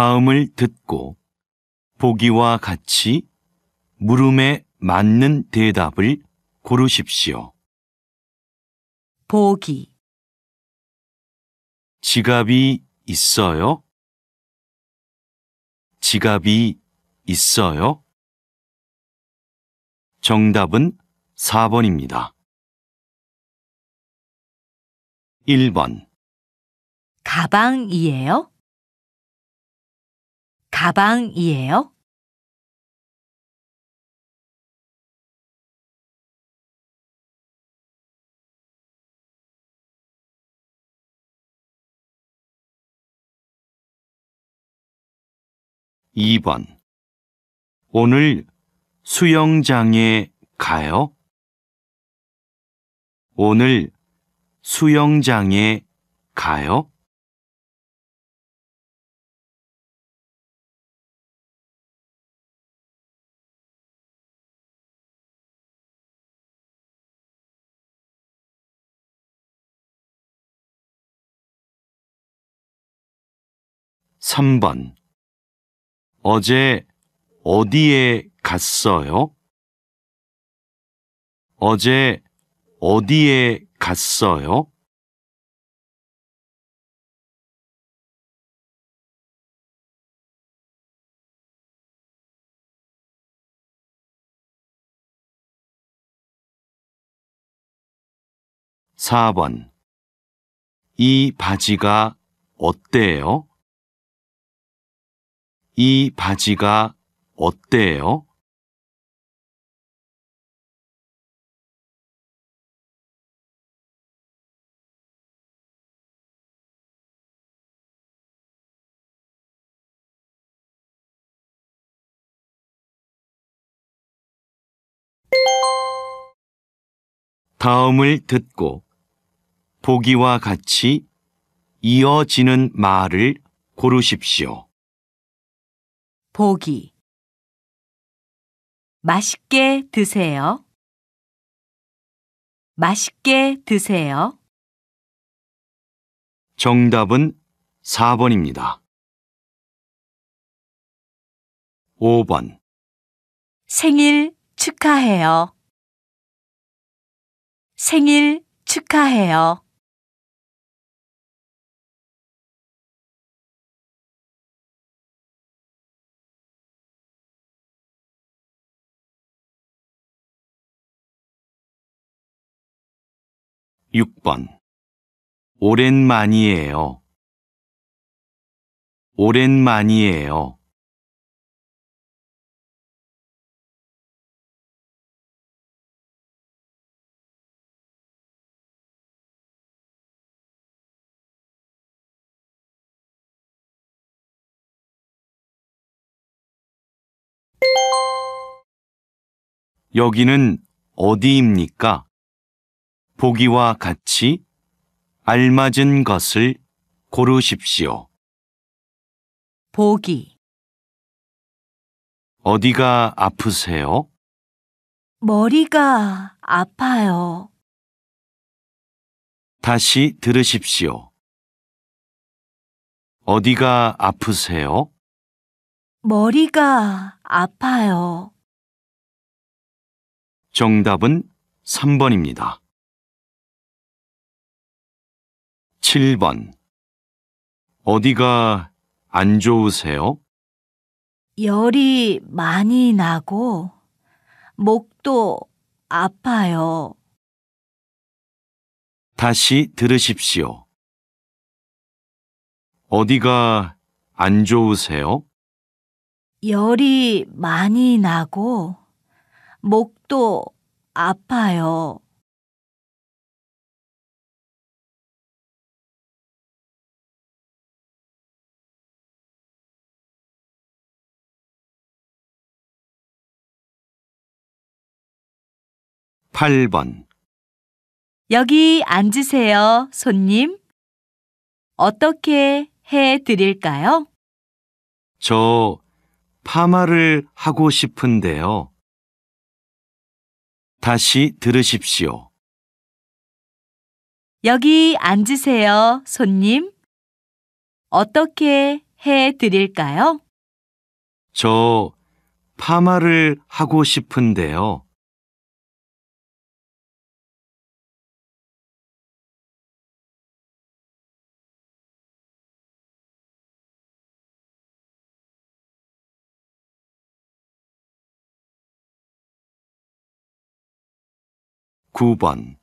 다음을 듣고 보기와 같이 물음에 맞는 대답을 고르십시오. 보기 지갑이 있어요? 지갑이 있어요? 정답은 4번입니다. 1번 가방이에요? 가방이에요? 이번 오늘 수영장에 가요? 오늘 수영장에 가요? 3번 어제 어디에 갔어요? 어제 어디에 갔어요? 4번 이 바지가 어때요? 이 바지가 어때요? 다음을 듣고 보기와 같이 이어지는 말을 고르십시오. 보기 맛있게 드세요. 맛있게 드세요. 정답은 4번입니다. 5번 생일 축하해요. 생일 축하해요. 6번 오랜만이에요. 오랜만이에요. '여기는 어디입니까?' 보기와 같이 알맞은 것을 고르십시오. 보기 어디가 아프세요? 머리가 아파요. 다시 들으십시오. 어디가 아프세요? 머리가 아파요. 정답은 3번입니다. 7번 어디가 안 좋으세요? 열이 많이 나고 목도 아파요. 다시 들으십시오. 어디가 안 좋으세요? 열이 많이 나고 목도 아파요. 8번 여기 앉으세요, 손님. 어떻게 해 드릴까요? 저 파마를 하고 싶은데요. 다시 들으십시오. 여기 앉으세요, 손님. 어떻게 해 드릴까요? 저 파마를 하고 싶은데요. 9번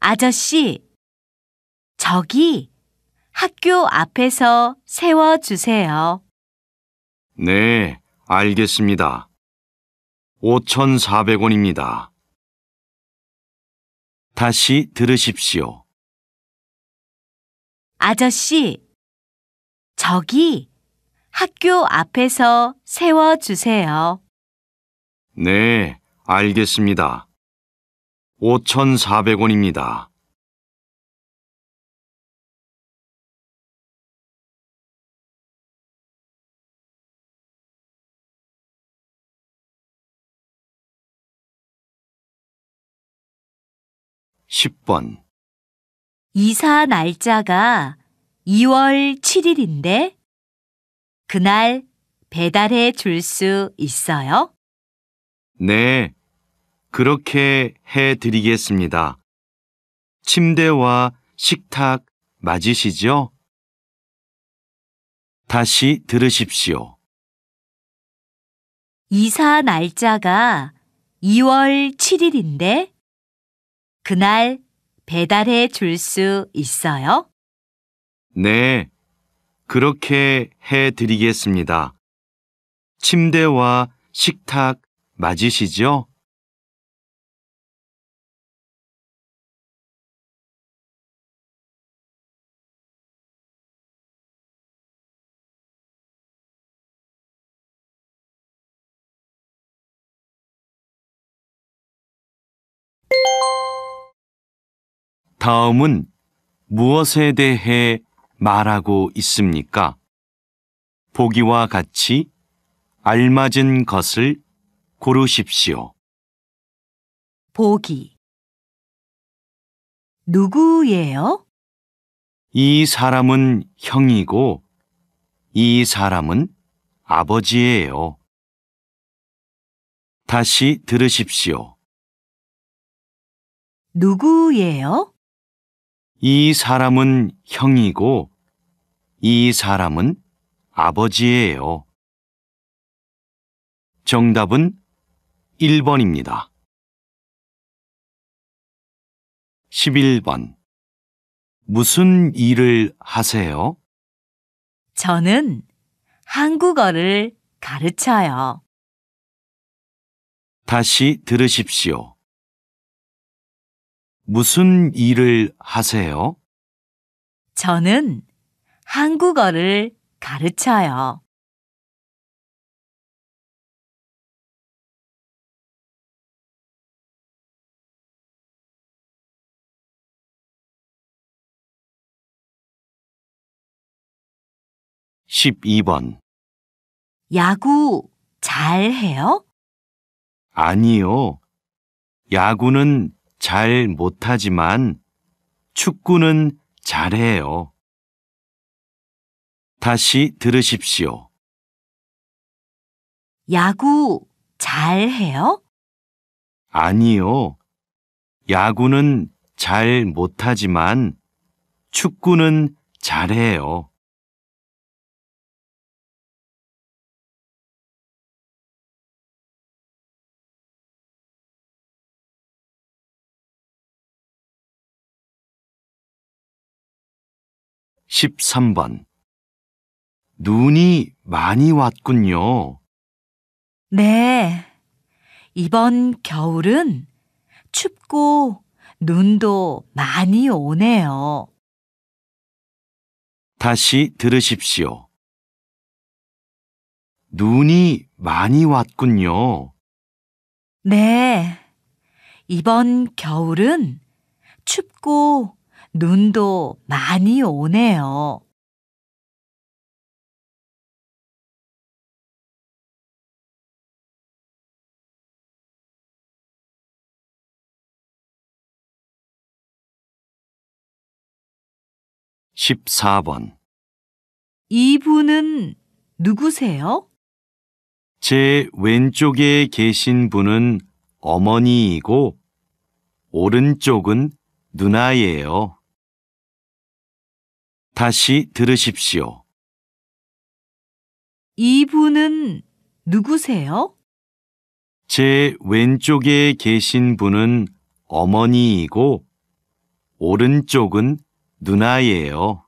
아저씨, 저기 학교 앞에서 세워주세요. 네, 알겠습니다. 5,400원입니다. 다시 들으십시오. 아저씨, 저기 학교 앞에서 세워주세요. 네, 알겠습니다. 5,400원입니다. (10번) 이사 날짜가 2월 7일인데 그날 배달해 줄 수 있어요? 네, 그렇게 해 드리겠습니다. 침대와 식탁 맞으시죠? 다시 들으십시오. 이사 날짜가 2월 7일인데 그날 배달해 줄 수 있어요? 네, 그렇게 해 드리겠습니다. 침대와 식탁 맞으시죠? 다음은 무엇에 대해 말하고 있습니까? 보기와 같이 알맞은 것을 고르십시오. 보기 누구예요? 이 사람은 형이고 이 사람은 아버지예요. 다시 들으십시오. 누구예요? 이 사람은 형이고 이 사람은 아버지예요. 정답은 1번입니다. 11번. 무슨 일을 하세요? 저는 한국어를 가르쳐요. 다시 들으십시오. 무슨 일을 하세요? 저는 한국어를 가르쳐요. 1 2번 야구 잘 해요? 아니요. 야구는 잘 못하지만 축구는 잘해요. 다시 들으십시오. 야구 잘해요? 아니요. 야구는 잘 못하지만 축구는 잘해요. 13번 눈이 많이 왔군요. 네. 이번 겨울은 춥고 눈도 많이 오네요. 다시 들으십시오. 눈이 많이 왔군요. 네. 이번 겨울은 춥고 눈도 많이 오네요. 1 4번 이분은 누구세요? 제 왼쪽에 계신 분은 어머니이고 오른쪽은 누나예요. 다시 들으십시오. 이분은 누구세요? 제 왼쪽에 계신 분은 어머니이고, 오른쪽은 누나예요.